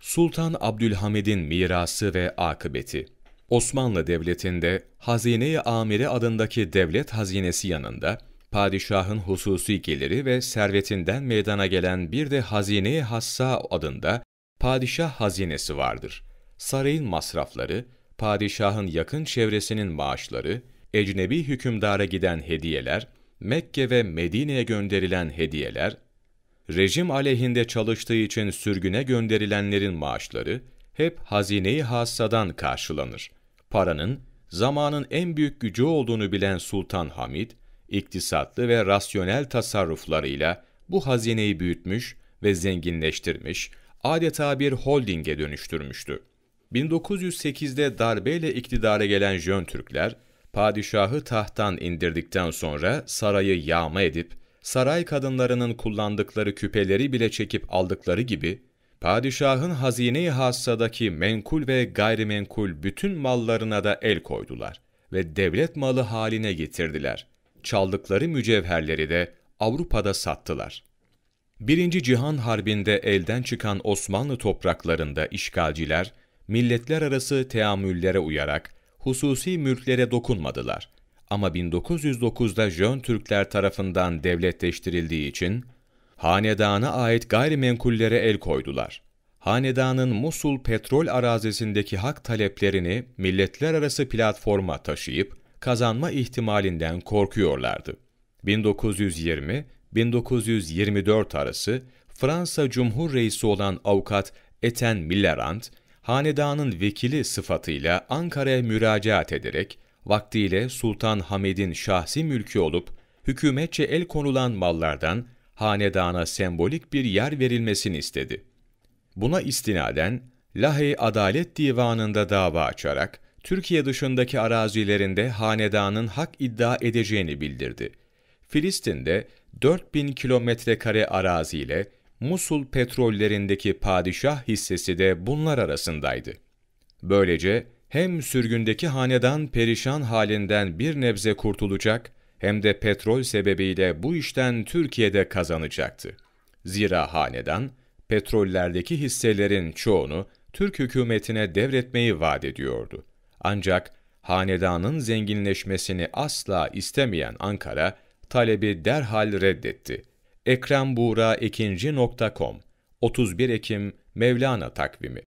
Sultan Abdülhamid'in mirası ve akıbeti Osmanlı Devleti'nde Hazine-i Amire adındaki devlet hazinesi yanında padişahın hususi geliri ve servetinden meydana gelen bir de Hazine-i Hassa adında padişah hazinesi vardır. Sarayın masrafları, padişahın yakın çevresinin maaşları, ecnebi hükümdara giden hediyeler, Mekke ve Medine'ye gönderilen hediyeler, rejim aleyhinde çalıştığı için sürgüne gönderilenlerin maaşları hep hazine-i hassadan karşılanır. Paranın zamanın en büyük gücü olduğunu bilen Sultan Hamid, iktisatlı ve rasyonel tasarruflarıyla bu hazineyi büyütmüş ve zenginleştirmiş, adeta bir holdinge dönüştürmüştü. 1908'de darbeyle iktidara gelen Jön Türkler, padişahı tahttan indirdikten sonra sarayı yağma edip saray kadınlarının kullandıkları küpeleri bile çekip aldıkları gibi, padişahın hazine-i hassadaki menkul ve gayrimenkul bütün mallarına da el koydular ve devlet malı haline getirdiler. Çaldıkları mücevherleri de Avrupa'da sattılar. Birinci Cihan Harbi'nde elden çıkan Osmanlı topraklarında işgalciler, milletler arası teamüllere uyarak hususi mülklere dokunmadılar ama 1909'da Jön Türkler tarafından devletleştirildiği için hanedana ait gayrimenkullere el koydular. Hanedanın Musul petrol arazisindeki hak taleplerini milletler arası platforma taşıyıp kazanma ihtimalinden korkuyorlardı. 1920-1924 arası Fransa Cumhur Reisi olan avukat Eten Millerand, hanedanın vekili sıfatıyla Ankara'ya müracaat ederek vaktiyle Sultan Hamed'in şahsi mülkü olup, hükümetçe el konulan mallardan hanedana sembolik bir yer verilmesini istedi. Buna istinaden Lahey Adalet Divanı'nda dava açarak Türkiye dışındaki arazilerinde hanedanın hak iddia edeceğini bildirdi. Filistin'de 4000 kilometre kare araziyle Musul petrollerindeki padişah hissesi de bunlar arasındaydı. Böylece hem sürgündeki hanedan perişan halinden bir nebze kurtulacak hem de petrol sebebiyle bu işten Türkiye'de kazanacaktı. Zira hanedan petrollerdeki hisselerin çoğunu Türk hükümetine devretmeyi vaat ediyordu. Ancak hanedanın zenginleşmesini asla istemeyen Ankara talebi derhal reddetti. Ekrem Buğra 2.com 31 Ekim Mevlana takvimi